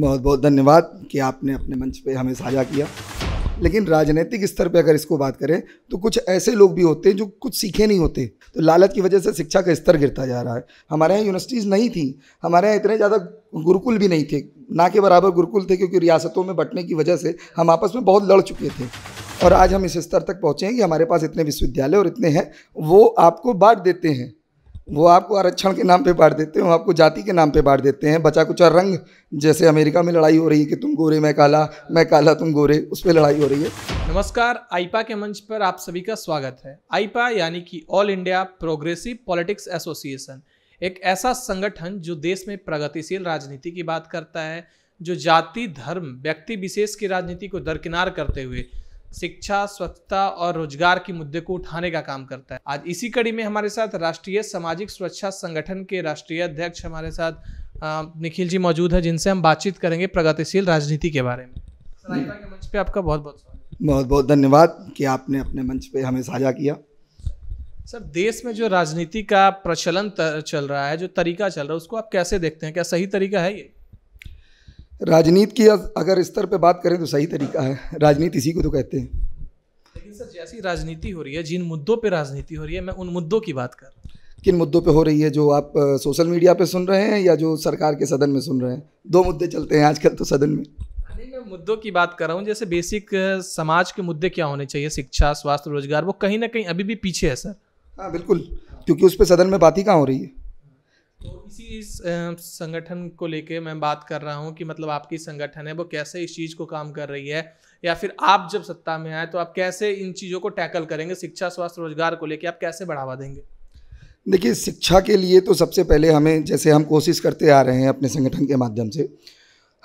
बहुत बहुत धन्यवाद कि आपने अपने मंच पे हमें साझा किया लेकिन राजनीतिक स्तर पे अगर इसको बात करें तो कुछ ऐसे लोग भी होते हैं जो कुछ सीखे नहीं होते तो लालच की वजह से शिक्षा का स्तर गिरता जा रहा है हमारे यहाँ यूनिवर्सिटीज़ नहीं थी हमारे यहाँ इतने ज़्यादा गुरुकुल भी नहीं थे ना के बराबर गुरुकुल थे क्योंकि रियासतों में बटने की वजह से हम आपस में बहुत लड़ चुके थे और आज हम इस स्तर तक पहुँचे हैं कि हमारे पास इतने विश्वविद्यालय और इतने हैं वो आपको बांट देते हैं वो आपको आरक्षण के नाम पे बांट देते हैं आपको जाति के नाम पे बांट देते हैं बचा कुचा रंग जैसे अमेरिका में लड़ाई हो रही है कि तुम गोरे मैं काला मैं काला तुम गोरे उस पर लड़ाई हो रही है नमस्कार आईपा के मंच पर आप सभी का स्वागत है आईपा यानी कि all India progressive politics association एक ऐसा संगठन जो देश में प्रगतिशील राजनीति की बात करता है जो जाति धर्म व्यक्ति विशेष की राजनीति को दरकिनार करते हुए शिक्षा स्वच्छता और रोजगार के मुद्दे को उठाने का काम करता है आज इसी कड़ी में हमारे साथ राष्ट्रीय सामाजिक सुरक्षा संगठन के राष्ट्रीय अध्यक्ष हमारे साथ निखिल जी मौजूद है जिनसे हम बातचीत करेंगे प्रगतिशील राजनीति के बारे में मंच पे आपका बहुत बहुत स्वागत बहुत बहुत धन्यवाद कि आपने अपने मंच पे हमें साझा किया सर देश में जो राजनीति का प्रचलन चल रहा है जो तरीका चल रहा है उसको आप कैसे देखते हैं क्या सही तरीका है ये राजनीति की अगर स्तर पे बात करें तो सही तरीका है राजनीति इसी को तो कहते हैं लेकिन सर जैसी राजनीति हो रही है जिन मुद्दों पे राजनीति हो रही है मैं उन मुद्दों की बात कर किन मुद्दों पे हो रही है जो आप सोशल मीडिया पे सुन रहे हैं या जो सरकार के सदन में सुन रहे हैं दो मुद्दे चलते हैं आजकल तो सदन में नहीं मैं मुद्दों की बात कर रहा हूँ जैसे बेसिक समाज के मुद्दे क्या होने चाहिए शिक्षा स्वास्थ्य रोजगार वो कहीं ना कहीं अभी भी पीछे है सर हाँ बिल्कुल क्योंकि उस पर सदन में बात ही कहाँ हो रही है तो इसी इस संगठन को लेके मैं बात कर रहा हूँ कि मतलब आपकी संगठन है वो कैसे इस चीज़ को काम कर रही है या फिर आप जब सत्ता में आए तो आप कैसे इन चीज़ों को टैकल करेंगे शिक्षा स्वास्थ्य रोजगार को लेके आप कैसे बढ़ावा देंगे देखिए शिक्षा के लिए तो सबसे पहले हमें जैसे हम कोशिश करते आ रहे हैं अपने संगठन के माध्यम से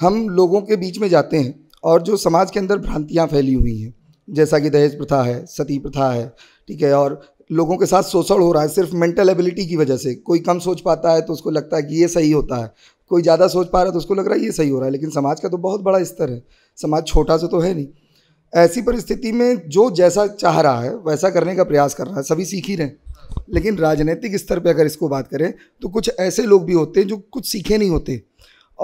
हम लोगों के बीच में जाते हैं और जो समाज के अंदर भ्रांतियाँ फैली हुई हैं जैसा कि दहेज प्रथा है सती प्रथा है ठीक है और लोगों के साथ शोषण हो रहा है सिर्फ मेंटल एबिलिटी की वजह से कोई कम सोच पाता है तो उसको लगता है कि ये सही होता है कोई ज़्यादा सोच पा रहा है तो उसको लग रहा है ये सही हो रहा है लेकिन समाज का तो बहुत बड़ा स्तर है समाज छोटा सा तो है नहीं ऐसी परिस्थिति में जो जैसा चाह रहा है वैसा करने का प्रयास कर रहा है सभी सीख ही रहे लेकिन राजनीतिक स्तर पर अगर इसको बात करें तो कुछ ऐसे लोग भी होते हैं जो कुछ सीखे नहीं होते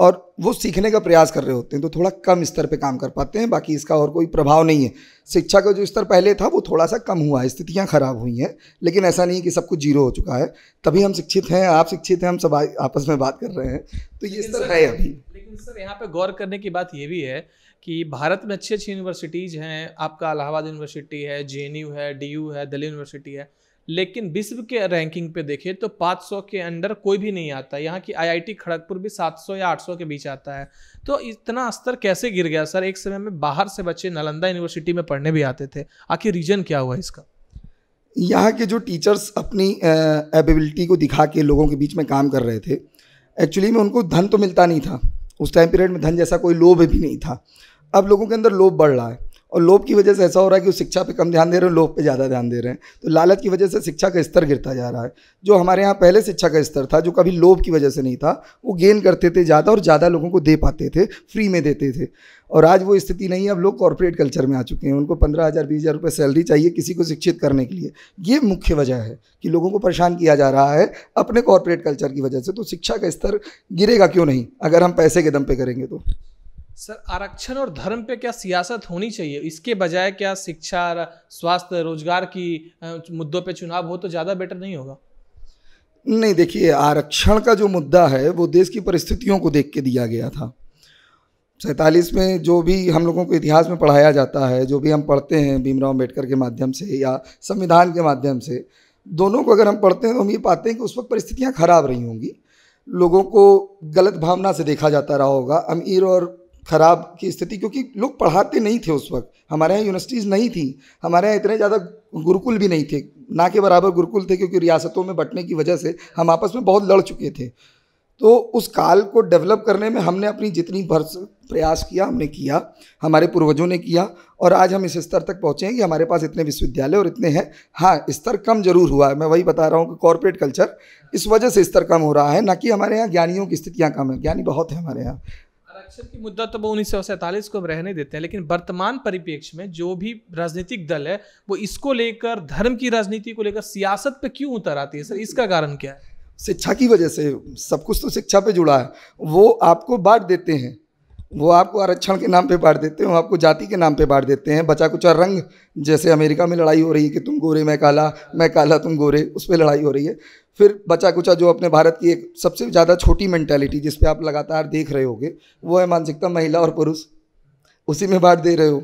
और वो सीखने का प्रयास कर रहे होते हैं तो थोड़ा कम स्तर पे काम कर पाते हैं बाकी इसका और कोई प्रभाव नहीं है शिक्षा का जो स्तर पहले था वो थोड़ा सा कम हुआ है स्थितियाँ खराब हुई हैं लेकिन ऐसा नहीं कि सब कुछ जीरो हो चुका है तभी हम शिक्षित हैं आप शिक्षित हैं हम सब आपस में बात कर रहे हैं तो ये स्तर है अभी लेकिन सर यहाँ पर गौर करने की बात ये भी है कि भारत में अच्छी अच्छी यूनिवर्सिटीज़ हैं आपका इलाहाबाद यूनिवर्सिटी है जे है डी है दिल्ली यूनिवर्सिटी है लेकिन विश्व के रैंकिंग पे देखें तो 500 के अंडर कोई भी नहीं आता यहाँ की आईआईटी खड़गपुर भी 700 या 800 के बीच आता है तो इतना स्तर कैसे गिर गया सर एक समय में बाहर से बच्चे नालंदा यूनिवर्सिटी में पढ़ने भी आते थे आखिर रीजन क्या हुआ इसका यहाँ के जो टीचर्स अपनी एबिलिटी को दिखा के लोगों के बीच में काम कर रहे थे एक्चुअली में उनको धन तो मिलता नहीं था उस टाइम पीरियड में धन जैसा कोई लोभ भी नहीं था अब लोगों के अंदर लोभ बढ़ रहा है और लोभ की वजह से ऐसा हो रहा है कि वो शिक्षा पे कम ध्यान दे रहे हैं लोभ पे ज़्यादा ध्यान दे रहे हैं तो लालच की वजह से शिक्षा का स्तर गिरता जा रहा है जो हमारे यहाँ पहले शिक्षा का स्तर था जो कभी लोभ की वजह से नहीं था वो गेन करते थे ज़्यादा और ज़्यादा लोगों को दे पाते थे फ्री में देते थे और आज वो स्थिति नहीं है अब लोग कॉरपोरेट कल्चर में आ चुके हैं उनको पंद्रह हज़ार बीस हज़ार रुपये सैलरी चाहिए किसी को शिक्षित करने के लिए ये मुख्य वजह है कि लोगों को परेशान किया जा रहा है अपने कॉरपोरेट कल्चर की वजह से तो शिक्षा का स्तर गिरेगा क्यों नहीं अगर हम पैसे के दम पे करेंगे तो सर आरक्षण और धर्म पे क्या सियासत होनी चाहिए इसके बजाय क्या शिक्षा स्वास्थ्य रोजगार की मुद्दों पे चुनाव हो तो ज़्यादा बेटर नहीं होगा नहीं देखिए आरक्षण का जो मुद्दा है वो देश की परिस्थितियों को देख के दिया गया था सैंतालीस में जो भी हम लोगों को इतिहास में पढ़ाया जाता है जो भी हम पढ़ते हैं भीमराव अम्बेडकर के माध्यम से या संविधान के माध्यम से दोनों को अगर हम पढ़ते हैं तो हम ये पाते हैं कि उस वक्त परिस्थितियाँ खराब रही होंगी लोगों को गलत भावना से देखा जाता रहा होगा अमीर और ख़राब की स्थिति क्योंकि लोग पढ़ाते नहीं थे उस वक्त हमारे यहाँ यूनिवर्सिटीज़ नहीं थी हमारे यहाँ इतने ज़्यादा गुरुकुल भी नहीं थे ना के बराबर गुरुकुल थे क्योंकि रियासतों में बंटने की वजह से हम आपस में बहुत लड़ चुके थे तो उस काल को डेवलप करने में हमने अपनी जितनी भर प्रयास किया हमने किया हमारे पूर्वजों ने किया और आज हम इस स्तर तक पहुँचे हैं कि हमारे पास इतने विश्वविद्यालय और इतने हैं हाँ स्तर कम जरूर हुआ है मैं वही बता रहा हूँ कि कॉरपोरेट कल्चर इस वजह से स्तर कम हो रहा है ना कि हमारे यहाँ ज्ञानियों की स्थितियाँ कम है ज्ञानी बहुत है हमारे यहाँ आरक्षण की मुद्दा तो वो उन्नीस को हम रहने देते हैं लेकिन वर्तमान परिप्रेक्ष्य में जो भी राजनीतिक दल है वो इसको लेकर धर्म की राजनीति को लेकर सियासत पे क्यों उतर आती है सर इसका कारण क्या है शिक्षा की वजह से सब कुछ तो शिक्षा पे जुड़ा है वो आपको बांट देते हैं वो आपको आरक्षण के नाम पे बांट देते हैं वो आपको जाति के नाम पे बांट देते हैं बचा कुचा रंग जैसे अमेरिका में लड़ाई हो रही है कि तुम गोरे मैं काला मैं काला तुम गोरे उस पर लड़ाई हो रही है फिर बचा कुचा जो अपने भारत की एक सबसे ज़्यादा छोटी मैंटेलिटी जिसपे आप लगातार देख रहे होगे वो है मानसिकता महिला और पुरुष उसी में बांट दे रहे हो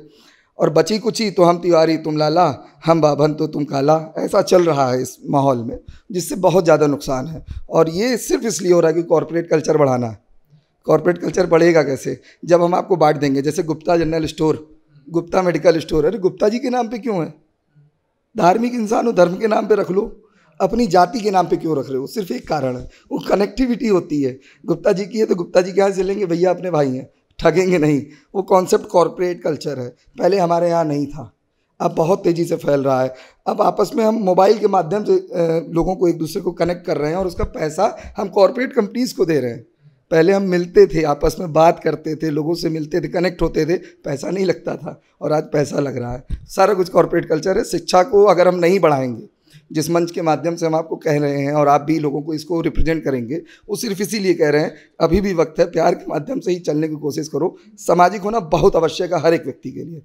और बची कुची तो हम तिवारी तुम लाला हम बाभन तो तुम काला ऐसा चल रहा है इस माहौल में जिससे बहुत ज़्यादा नुकसान है और ये सिर्फ इसलिए हो रहा है कि कॉरपोरेट कल्चर बढ़ाना है कॉरपोरेट कल्चर बढ़ेगा कैसे जब हम आपको बांट देंगे जैसे Gupta general store Gupta medical store अरे गुप्ता जी के नाम पे क्यों है धार्मिक इंसान हो धर्म के नाम पे रख लो अपनी जाति के नाम पे क्यों रख रहे हो सिर्फ एक कारण है वो कनेक्टिविटी होती है गुप्ता जी की है तो गुप्ता जी के यहाँ से लेंगे भैया अपने भाई हैं ठगेंगे नहीं वो कॉन्सेप्ट कॉरपोरेट कल्चर है पहले हमारे यहाँ नहीं था अब बहुत तेज़ी से फैल रहा है अब आपस में हम मोबाइल के माध्यम से लोगों को एक दूसरे को कनेक्ट कर रहे हैं और उसका पैसा हम कॉरपोरेट कंपनीज़ को दे रहे हैं पहले हम मिलते थे आपस में बात करते थे लोगों से मिलते थे कनेक्ट होते थे पैसा नहीं लगता था और आज पैसा लग रहा है सारा कुछ कॉरपोरेट कल्चर है शिक्षा को अगर हम नहीं बढ़ाएंगे जिस मंच के माध्यम से हम आपको कह रहे हैं और आप भी लोगों को इसको रिप्रेजेंट करेंगे वो सिर्फ इसीलिए कह रहे हैं अभी भी वक्त है प्यार के माध्यम से ही चलने की कोशिश करो सामाजिक होना बहुत आवश्यक है हर एक व्यक्ति के लिए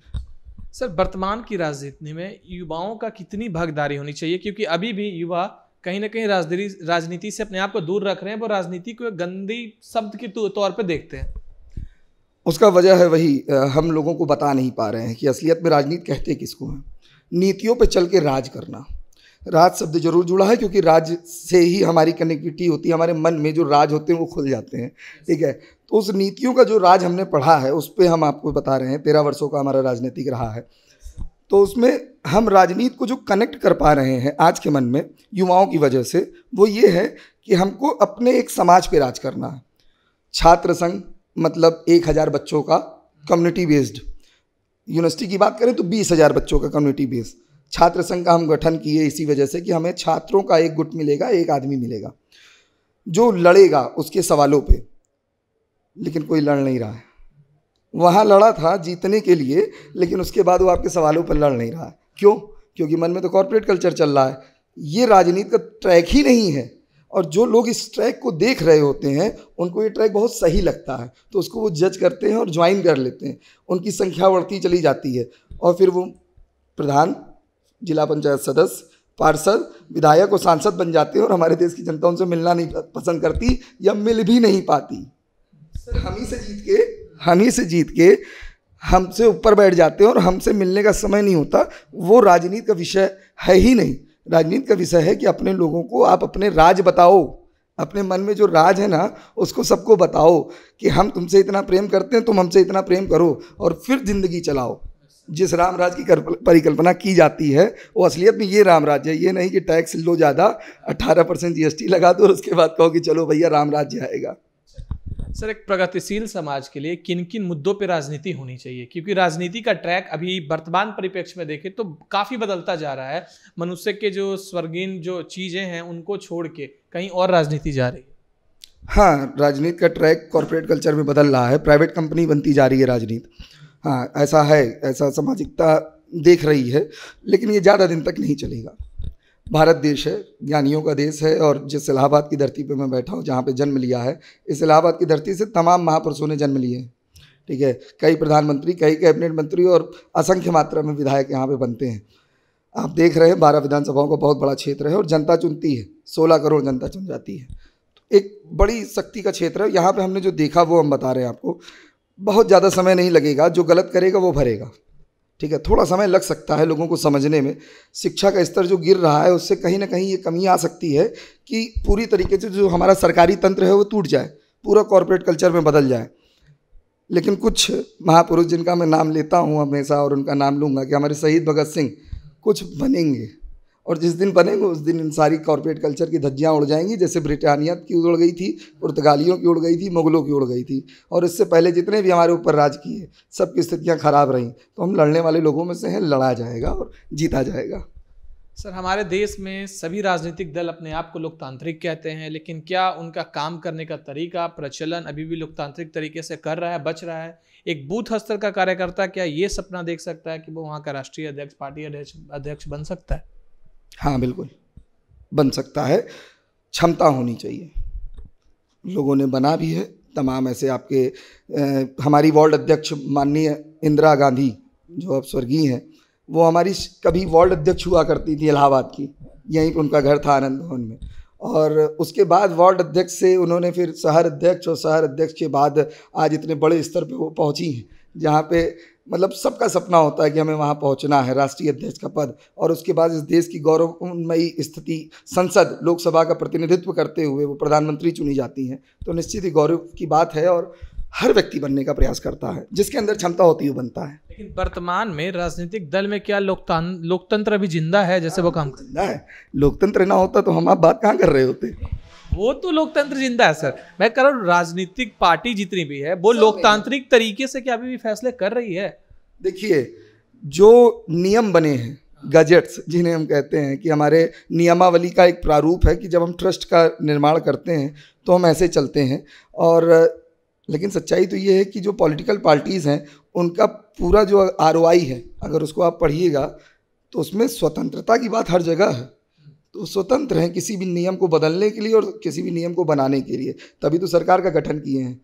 सर वर्तमान की राजनीति में युवाओं का कितनी भागीदारी होनी चाहिए क्योंकि अभी भी युवा कहीं ना कहीं राजनीति राजनीति से अपने आप को दूर रख रहे हैं वो राजनीति को एक गंदी शब्द के तौर पर देखते हैं उसका वजह है वही हम लोगों को बता नहीं पा रहे हैं कि असलियत में राजनीति कहते किसको हैं नीतियों पर चल के राज करना राज शब्द जरूर जुड़ा है क्योंकि राज से ही हमारी कनेक्टिविटी होती है हमारे मन में जो राज होते हैं वो खुल जाते हैं ठीक है तो उस नीतियों का जो राज हमने पढ़ा है उस पर हम आपको बता रहे हैं तेरह वर्षों का हमारा राजनीतिक रहा है तो उसमें हम राजनीति को जो कनेक्ट कर पा रहे हैं आज के मन में युवाओं की वजह से वो ये है कि हमको अपने एक समाज पे राज करना है छात्र संघ मतलब एक हज़ार बच्चों का कम्युनिटी बेस्ड यूनिवर्सिटी की बात करें तो बीस हज़ार बच्चों का कम्युनिटी बेस्ड छात्र संघ का हम गठन किए इसी वजह से कि हमें छात्रों का एक गुट मिलेगा एक आदमी मिलेगा जो लड़ेगा उसके सवालों पे लेकिन कोई लड़ नहीं रहा है वहाँ लड़ा था जीतने के लिए लेकिन उसके बाद वो आपके सवालों पर लड़ नहीं रहा है क्यों क्योंकि मन में तो कॉरपोरेट कल्चर चल रहा है ये राजनीति का ट्रैक ही नहीं है और जो लोग इस ट्रैक को देख रहे होते हैं उनको ये ट्रैक बहुत सही लगता है तो उसको वो जज करते हैं और ज्वाइन कर लेते हैं उनकी संख्या बढ़ती चली जाती है और फिर वो प्रधान जिला पंचायत सदस्य पार्षद विधायक और सांसद बन जाते हैं और हमारे देश की जनता उनसे मिलना नहीं पसंद करती या मिल भी नहीं पाती सर हम ही से जीत के हम ही से जीत के हमसे ऊपर बैठ जाते हैं और हमसे मिलने का समय नहीं होता वो राजनीति का विषय है ही नहीं राजनीति का विषय है कि अपने लोगों को आप अपने राज बताओ अपने मन में जो राज है ना उसको सबको बताओ कि हम तुमसे इतना प्रेम करते हैं तुम हमसे इतना प्रेम करो और फिर ज़िंदगी चलाओ जिस राम राज की परिकल्पना की जाती है वो असलियत में ये राम राज्य है ये नहीं कि टैक्स लो ज़्यादा 18 परसेंट जी लगा दो और उसके बाद कहो कि चलो भैया राम राज्य आएगा सर एक प्रगतिशील समाज के लिए किन किन मुद्दों पर राजनीति होनी चाहिए क्योंकि राजनीति का ट्रैक अभी वर्तमान परिप्रेक्ष्य में देखें तो काफ़ी बदलता जा रहा है मनुष्य के जो स्वर्गीन जो चीज़ें हैं उनको छोड़ के कहीं और राजनीति जा रही है हाँ राजनीति का ट्रैक कॉरपोरेट कल्चर में बदल रहा है प्राइवेट कंपनी बनती जा रही है राजनीति हाँ ऐसा है ऐसा सामाजिकता देख रही है लेकिन ये ज़्यादा दिन तक नहीं चलेगा भारत देश है ज्ञानियों का देश है और जिस इलाहाबाद की धरती पर मैं बैठा हूँ जहाँ पे जन्म लिया है इस इलाहाबाद की धरती से तमाम महापुरुषों ने जन्म लिए ठीक है कई प्रधानमंत्री कई कैबिनेट मंत्री और असंख्य मात्रा में विधायक यहाँ पे बनते हैं आप देख रहे हैं बारह विधानसभाओं का बहुत बड़ा क्षेत्र है और जनता चुनती है सोलह करोड़ जनता चुन जाती है तो एक बड़ी शक्ति का क्षेत्र है यहाँ पर हमने जो देखा वो हम बता रहे हैं आपको बहुत ज़्यादा समय नहीं लगेगा जो गलत करेगा वो भरेगा ठीक है थोड़ा समय लग सकता है लोगों को समझने में शिक्षा का स्तर जो गिर रहा है उससे कहीं ना कहीं ये कमी आ सकती है कि पूरी तरीके से जो हमारा सरकारी तंत्र है वो टूट जाए पूरा कॉरपोरेट कल्चर में बदल जाए लेकिन कुछ महापुरुष जिनका मैं नाम लेता हूँ हमेशा और उनका नाम लूँगा कि हमारे शहीद भगत सिंह कुछ बनेंगे और जिस दिन बनेंगे उस दिन इन सारी कॉरपोरेट कल्चर की धज्जियाँ उड़ जाएंगी जैसे ब्रिटानियत की उड़ गई थी पुर्तगालियों की उड़ गई थी मुगलों की उड़ गई थी और इससे पहले जितने भी हमारे ऊपर राज किए सबकी स्थितियाँ खराब रहीं तो हम लड़ने वाले लोगों में से हैं लड़ा जाएगा और जीता जाएगा सर हमारे देश में सभी राजनीतिक दल अपने आप को लोकतांत्रिक कहते हैं लेकिन क्या उनका काम करने का तरीका प्रचलन अभी भी लोकतांत्रिक तरीके से कर रहा है बच रहा है एक बूथ स्तर का कार्यकर्ता क्या ये सपना देख सकता है कि वो वहाँ का राष्ट्रीय अध्यक्ष पार्टी अध्यक्ष अध्यक्ष बन सकता है हाँ बिल्कुल बन सकता है क्षमता होनी चाहिए लोगों ने बना भी है तमाम ऐसे आपके ए, हमारी वार्ड अध्यक्ष माननीय इंदिरा गांधी जो अब स्वर्गीय हैं वो हमारी कभी वार्ड अध्यक्ष हुआ करती थी इलाहाबाद की यहीं पर उनका घर था आनंद भवन में और उसके बाद वार्ड अध्यक्ष से उन्होंने फिर शहर अध्यक्ष और शहर अध्यक्ष के बाद आज इतने बड़े स्तर पे वो पहुंची हैं जहाँ पे मतलब सबका सपना होता है कि हमें वहाँ पहुँचना है राष्ट्रीय अध्यक्ष का पद और उसके बाद इस देश की गौरवमयी स्थिति संसद लोकसभा का प्रतिनिधित्व करते हुए वो प्रधानमंत्री चुनी जाती हैं तो निश्चित ही गौरव की बात है और हर व्यक्ति बनने का प्रयास करता है जिसके अंदर क्षमता होती है वो बनता है लेकिन वर्तमान में राजनीतिक दल में क्या लोकतंत्र अभी जिंदा है जैसे वो काम जिंदा है लोकतंत्र ना होता तो हम आप बात कहाँ कर रहे होते वो तो लोकतंत्र जिंदा है सर मैं कह रहा हूँ राजनीतिक पार्टी जितनी भी है वो लोकतांत्रिक तरीके से क्या अभी भी फैसले कर रही है देखिए जो नियम बने हैं गजट्स जिन्हें हम कहते हैं कि हमारे नियमावली का एक प्रारूप है कि जब हम ट्रस्ट का निर्माण करते हैं तो हम ऐसे चलते हैं और लेकिन सच्चाई तो ये है कि जो पॉलिटिकल पार्टीज़ हैं उनका पूरा जो आर है अगर उसको आप पढ़िएगा तो उसमें स्वतंत्रता की बात हर जगह है तो स्वतंत्र हैं किसी भी नियम को बदलने के लिए और किसी भी नियम को बनाने के लिए तभी तो सरकार का गठन किए हैं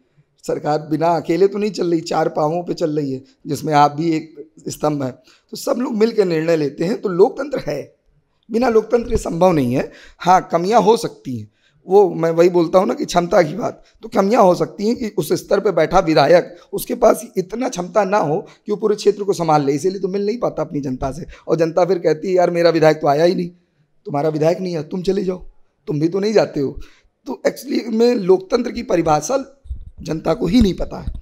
सरकार बिना अकेले तो नहीं चल रही चार पाँवों पे चल रही है जिसमें आप भी एक स्तंभ हैं तो सब लोग मिलकर निर्णय लेते हैं तो लोकतंत्र है बिना लोकतंत्र ये संभव नहीं है हाँ कमियाँ हो सकती हैं वो मैं वही बोलता हूँ ना कि क्षमता की बात तो कमियाँ हो सकती हैं कि उस स्तर पर बैठा विधायक उसके पास इतना क्षमता ना हो कि वो पूरे क्षेत्र को संभाल ले इसीलिए तो मिल नहीं पाता अपनी जनता से और जनता फिर कहती है यार मेरा विधायक तो आया ही नहीं तुम्हारा विधायक नहीं है तुम चले जाओ तुम भी तो नहीं जाते हो तो एक्चुअली में लोकतंत्र की परिभाषा जनता को ही नहीं पता है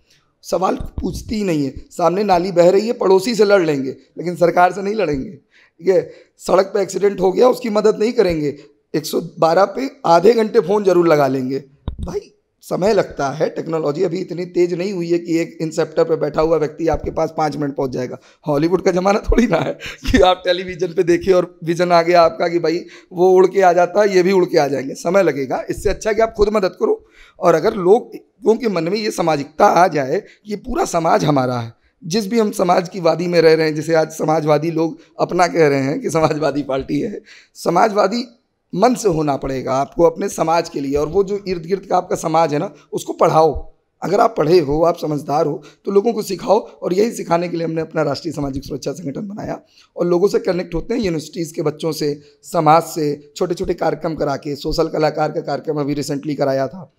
सवाल पूछती ही नहीं है सामने नाली बह रही है पड़ोसी से लड़ लेंगे लेकिन सरकार से नहीं लड़ेंगे ठीक है सड़क पर एक्सीडेंट हो गया उसकी मदद नहीं करेंगे 112 पे आधे घंटे फ़ोन ज़रूर लगा लेंगे भाई समय लगता है टेक्नोलॉजी अभी इतनी तेज नहीं हुई है कि एक इंसेप्टर पर बैठा हुआ व्यक्ति आपके पास पाँच मिनट पहुंच जाएगा हॉलीवुड का ज़माना थोड़ी ना है कि आप टेलीविज़न पे देखिए और विज़न आ गया आपका कि भाई वो उड़ के आ जाता है ये भी उड़ के आ जाएंगे समय लगेगा इससे अच्छा कि आप खुद मदद करो और अगर लोगों के मन में ये सामाजिकता आ जाए कि पूरा समाज हमारा है जिस भी हम समाज की वादी में रह रहे हैं जिसे आज समाजवादी लोग अपना कह रहे हैं कि समाजवादी पार्टी है समाजवादी मन से होना पड़ेगा आपको अपने समाज के लिए और वो जो इर्द गिर्द का आपका समाज है ना उसको पढ़ाओ अगर आप पढ़े हो आप समझदार हो तो लोगों को सिखाओ और यही सिखाने के लिए हमने अपना राष्ट्रीय सामाजिक सुरक्षा संगठन बनाया और लोगों से कनेक्ट होते हैं यूनिवर्सिटीज़ के बच्चों से समाज से छोटे छोटे कार्यक्रम करा के सोशल कलाकार का कार्यक्रम अभी रिसेंटली कराया था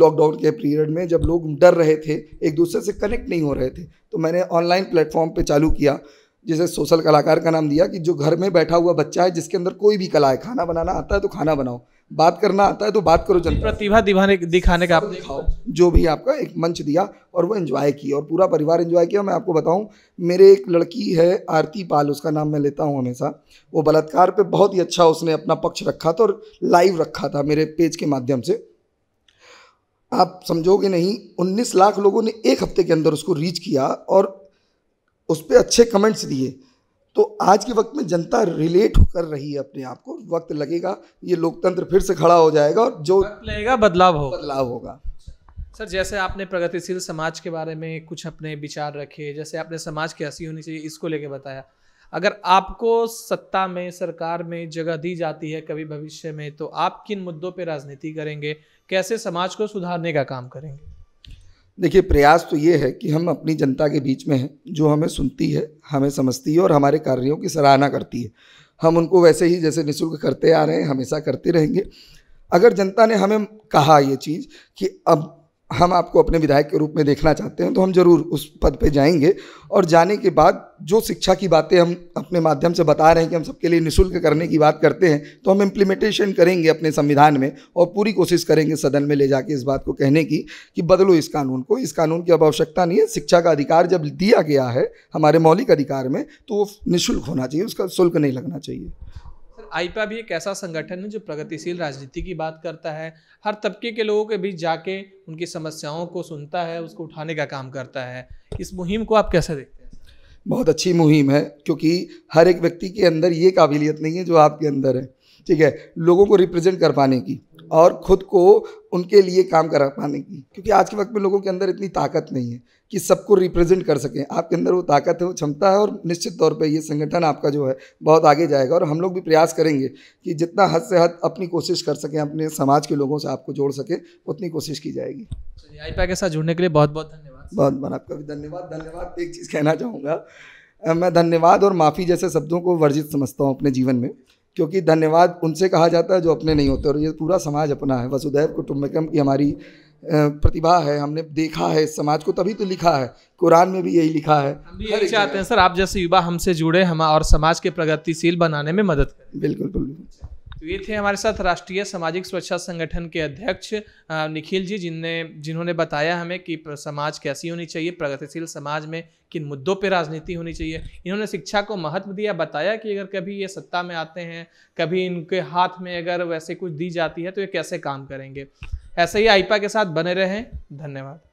लॉकडाउन के पीरियड में जब लोग डर रहे थे एक दूसरे से कनेक्ट नहीं हो रहे थे तो मैंने ऑनलाइन प्लेटफॉर्म पर चालू किया जिसे सोशल कलाकार का नाम दिया कि जो घर में बैठा हुआ बच्चा है जिसके अंदर कोई भी कला है खाना बनाना आता है तो खाना बनाओ बात करना आता है तो बात करो जनता प्रतिभा दिखाने दिखाने का आप दिखाओ जो भी आपका एक मंच दिया और वो एंजॉय किया और पूरा परिवार एंजॉय किया मैं आपको बताऊं मेरे एक लड़की है आरती पाल उसका नाम मैं लेता हूं हमेशा वो बलात्कार पे बहुत ही अच्छा उसने अपना पक्ष रखा था और लाइव रखा था मेरे पेज के माध्यम से आप समझोगे नहीं 19 लाख लोगों ने एक हफ्ते के अंदर उसको रीच किया और उस पर अच्छे कमेंट्स दिए तो आज के वक्त में जनता रिलेट कर रही है अपने आप को वक्त लगेगा ये लोकतंत्र फिर से खड़ा हो जाएगा और जो लगेगा बदलाव होगा बदलाव होगा सर जैसे आपने प्रगतिशील समाज के बारे में कुछ अपने विचार रखे जैसे आपने समाज की हंसी होनी चाहिए इसको लेके बताया अगर आपको सत्ता में सरकार में जगह दी जाती है कभी भविष्य में तो आप किन मुद्दों पर राजनीति करेंगे कैसे समाज को सुधारने का काम करेंगे देखिए प्रयास तो ये है कि हम अपनी जनता के बीच में हैं जो हमें सुनती है हमें समझती है और हमारे कार्यों की सराहना करती है हम उनको वैसे ही जैसे निःशुल्क करते आ रहे हैं हमेशा करते रहेंगे अगर जनता ने हमें कहा ये चीज़ कि अब हम आपको अपने विधायक के रूप में देखना चाहते हैं तो हम जरूर उस पद पे जाएंगे और जाने के बाद जो शिक्षा की बातें हम अपने माध्यम से बता रहे हैं कि हम सबके लिए निःशुल्क करने की बात करते हैं तो हम इम्प्लीमेंटेशन करेंगे अपने संविधान में और पूरी कोशिश करेंगे सदन में ले जाके इस बात को कहने की कि बदलो इस कानून को इस कानून की अब आवश्यकता नहीं है शिक्षा का अधिकार जब दिया गया है हमारे मौलिक अधिकार में तो वो निःशुल्क होना चाहिए उसका शुल्क नहीं लगना चाहिए आईपा भी एक ऐसा संगठन है जो प्रगतिशील हम्म। राजनीति की बात करता है हर तबके के लोगों के बीच जाके उनकी समस्याओं को सुनता है उसको उठाने का काम करता है इस मुहिम को आप कैसे देखते हैं बहुत अच्छी मुहिम है क्योंकि हर एक व्यक्ति के अंदर ये काबिलियत नहीं है जो आपके अंदर है ठीक है लोगों को रिप्रेजेंट कर पाने की और ख़ुद को उनके लिए काम करा पाने की क्योंकि आज के वक्त में लोगों के अंदर इतनी ताकत नहीं है कि सबको रिप्रेजेंट कर सकें आपके अंदर वो ताकत है वो क्षमता है और निश्चित तौर पे ये संगठन आपका जो है बहुत आगे जाएगा और हम लोग भी प्रयास करेंगे कि जितना हद से हद अपनी कोशिश कर सकें अपने समाज के लोगों से आपको जोड़ सकें उतनी कोशिश की जाएगी आई के साथ जुड़ने के लिए बहुत बहुत धन्यवाद बहुत बहुत आपका भी धन्यवाद धन्यवाद एक चीज़ कहना चाहूँगा मैं धन्यवाद और माफ़ी जैसे शब्दों को वर्जित समझता हूँ अपने जीवन में क्योंकि धन्यवाद उनसे कहा जाता है जो अपने नहीं होते और ये पूरा समाज अपना है वसुधैव कुटुम्बकम की हमारी प्रतिभा है हमने देखा है इस समाज को तभी तो लिखा है कुरान में भी यही लिखा है हम भी चाहते हैं सर आप जैसे युवा हमसे जुड़े हम और समाज के प्रगतिशील बनाने में मदद करें बिल्कुल बिल्कुल ये थे हमारे साथ राष्ट्रीय सामाजिक सुरक्षा संगठन के अध्यक्ष निखिल जी जिनने जिन्होंने बताया हमें कि समाज कैसी होनी चाहिए प्रगतिशील समाज में किन मुद्दों पर राजनीति होनी चाहिए इन्होंने शिक्षा को महत्व दिया बताया कि अगर कभी ये सत्ता में आते हैं कभी इनके हाथ में अगर वैसे कुछ दी जाती है तो ये कैसे काम करेंगे ऐसे ही आईपा के साथ बने रहें धन्यवाद